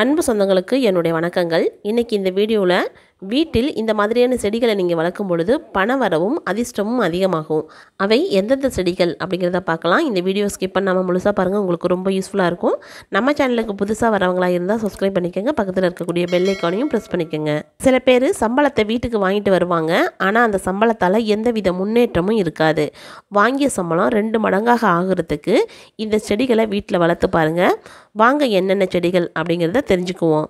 அன்பு சொந்தங்களுக்கு என்னுடைய வணக்கங்கள் இன்றைக்கி இந்த வீடியோவில் வீட்டில் இந்த மாதிரியான செடிகளை நீங்கள் வளர்க்கும் பொழுது பண வரவும் அதிர்ஷ்டமும் அதிகமாகும் அவை எந்தெந்த செடிகள் அப்படிங்கிறத பார்க்கலாம் இந்த வீடியோ ஸ்கிப் பண்ணாமல் முழுசாக பாருங்கள் உங்களுக்கு ரொம்ப யூஸ்ஃபுல்லாக இருக்கும் நம்ம சேனலுக்கு புதுசாக வரவங்களாக இருந்தால் சப்ஸ்கிரைப் பண்ணிக்கோங்க பக்கத்தில் இருக்கக்கூடிய பெல்லைக்கானையும் ப்ரெஸ் பண்ணிக்கோங்க சில பேர் சம்பளத்தை வீட்டுக்கு வாங்கிட்டு வருவாங்க ஆனால் அந்த சம்பளத்தால் எந்தவித முன்னேற்றமும் இருக்காது வாங்கிய சம்பளம் ரெண்டு மடங்காக ஆகிறதுக்கு இந்த செடிகளை வீட்டில் வளர்த்து பாருங்கள் வாங்க என்னென்ன செடிகள் அப்படிங்கிறத தெரிஞ்சுக்குவோம்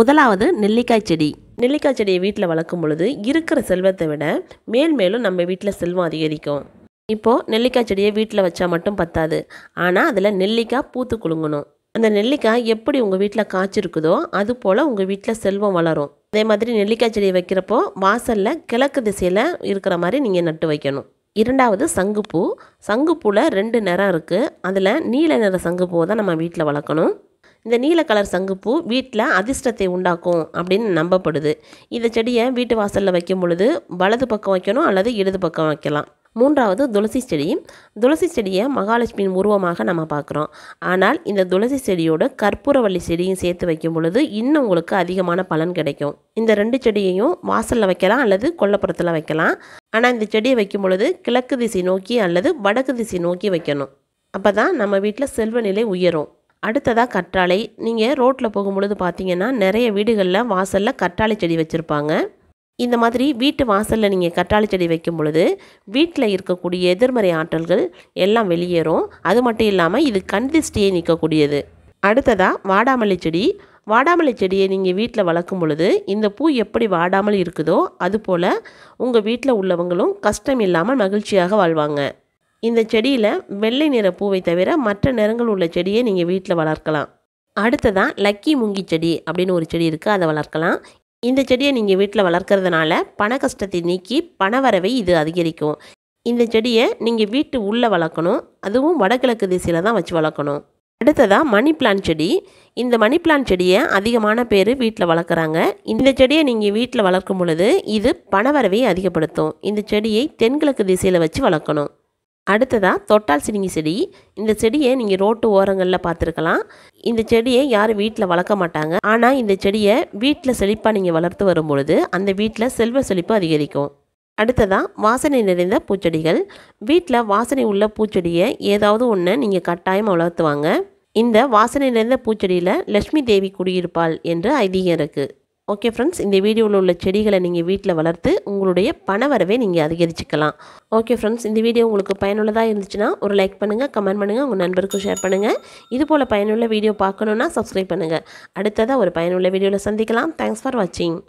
முதலாவது நெல்லிக்காய் செடி நெல்லிக்காய் செடியை வீட்டில் வளர்க்கும் பொழுது இருக்கிற செல்வத்தை விட மேல் மேலும் நம்ம வீட்டில் செல்வம் அதிகரிக்கும் இப்போது நெல்லிக்காய் செடியை வீட்டில் வச்சா மட்டும் பத்தாது ஆனால் அதில் நெல்லிக்காய் பூத்து குலுங்கணும் அந்த நெல்லிக்காய் எப்படி உங்கள் வீட்டில் காய்ச்சிருக்குதோ அது போல் உங்கள் வீட்டில் செல்வம் வளரும் அதே மாதிரி நெல்லிக்காய் செடியை வைக்கிறப்போ வாசலில் கிழக்கு திசையில் இருக்கிற மாதிரி நீங்கள் நட்டு வைக்கணும் இரண்டாவது சங்குப்பூ சங்குப்பூவில் ரெண்டு நிறம் இருக்குது அதில் நீல நிற சங்குப்பூவை தான் நம்ம வீட்டில் வளர்க்கணும் இந்த நீல கலர் சங்குப்பூ வீட்டில் அதிர்ஷ்டத்தை உண்டாக்கும் அப்படின்னு நம்பப்படுது இந்த செடியை வீட்டு வாசலில் வைக்கும் பொழுது வலது பக்கம் வைக்கணும் அல்லது இடது பக்கம் வைக்கலாம் மூன்றாவது துளசி செடி துளசி செடியை மகாலட்சுமியின் உருவமாக நம்ம பார்க்குறோம் ஆனால் இந்த துளசி செடியோட கற்பூரவள்ளி செடியும் சேர்த்து வைக்கும் பொழுது இன்னும் உங்களுக்கு அதிகமான பலன் கிடைக்கும் இந்த ரெண்டு செடியையும் வாசலில் வைக்கலாம் அல்லது கொல்லப்புறத்தில் வைக்கலாம் ஆனால் இந்த செடியை வைக்கும் பொழுது கிழக்கு திசை நோக்கி அல்லது வடக்கு திசை நோக்கி வைக்கணும் அப்போ தான் நம்ம வீட்டில் செல்வநிலை உயரும் அடுத்ததாக கற்றாழை நீங்கள் ரோட்டில் போகும் பொழுது பார்த்தீங்கன்னா நிறைய வீடுகளில் வாசலில் கற்றாழை செடி வச்சுருப்பாங்க இந்த மாதிரி வீட்டு வாசலில் நீங்கள் கற்றாழை செடி வைக்கும் பொழுது வீட்டில் இருக்கக்கூடிய எதிர்மறை ஆற்றல்கள் எல்லாம் வெளியேறும் அது மட்டும் இல்லாமல் இது கண்திஷ்டியை நிற்கக்கூடியது அடுத்ததாக வாடாமல்லி செடி வாடாமல்லி செடியை நீங்கள் வீட்டில் வளர்க்கும் பொழுது இந்த பூ எப்படி வாடாமல் இருக்குதோ அதுபோல் உங்கள் வீட்டில் உள்ளவங்களும் கஷ்டம் இல்லாமல் மகிழ்ச்சியாக வாழ்வாங்க இந்த செடியில் வெள்ளை நிற பூவை தவிர மற்ற நிறங்கள் உள்ள செடியை நீங்கள் வீட்டில் வளர்க்கலாம் அடுத்ததான் லக்கி முங்கி செடி அப்படின்னு ஒரு செடி இருக்குது அதை வளர்க்கலாம் இந்த செடியை நீங்கள் வீட்டில் வளர்க்குறதுனால பண கஷ்டத்தை நீக்கி பணவரவை இது அதிகரிக்கும் இந்த செடியை நீங்கள் வீட்டு உள்ளே வளர்க்கணும் அதுவும் வடகிழக்கு திசையில் தான் வச்சு வளர்க்கணும் அடுத்ததாக மணி பிளான் செடி இந்த மணி பிளான் செடியை அதிகமான பேர் வீட்டில் வளர்க்குறாங்க இந்த செடியை நீங்கள் வீட்டில் வளர்க்கும் பொழுது இது பணவரவை அதிகப்படுத்தும் இந்த செடியை தென்கிழக்கு திசையில் வச்சு வளர்க்கணும் அடுத்ததாக தொட்டால் சினிங்கி செடி இந்த செடியை நீங்கள் ரோட்டு ஓரங்களில் பார்த்துருக்கலாம் இந்த செடியை யாரும் வீட்டில் வளர்க்க மாட்டாங்க ஆனால் இந்த செடியை வீட்டில் செழிப்பாக நீங்கள் வளர்த்து வரும் பொழுது அந்த வீட்டில் செல்வ செழிப்பு அதிகரிக்கும் அடுத்ததாக வாசனை நிறைந்த பூச்செடிகள் வீட்டில் வாசனை உள்ள பூச்செடியை ஏதாவது ஒன்று நீங்கள் கட்டாயம் வளர்த்துவாங்க இந்த வாசனை நிறைந்த பூச்செடியில் லக்ஷ்மி தேவி குடியிருப்பாள் என்று ஐதீகம் இருக்குது ஓகே ஃப்ரெண்ட்ஸ் இந்த வீடியோவில் உள்ள செடிகளை நீங்கள் வீட்டில் வளர்த்து உங்களுடைய பணவரவை நீங்கள் அதிகரிச்சுக்கலாம் ஓகே ஃப்ரெண்ட்ஸ் இந்த வீடியோ உங்களுக்கு பயனுள்ளதாக இருந்துச்சுன்னா ஒரு லைக் பண்ணுங்கள் கமெண்ட் பண்ணுங்கள் உங்கள் நண்பருக்கும் ஷேர் பண்ணுங்கள் இது போல் பயனுள்ள வீடியோ பார்க்கணுன்னா சப்ஸ்கிரைப் பண்ணுங்கள் அடுத்ததாக ஒரு பயனுள்ள வீடியோவில் சந்திக்கலாம் தேங்க்ஸ் ஃபார் வாட்சிங்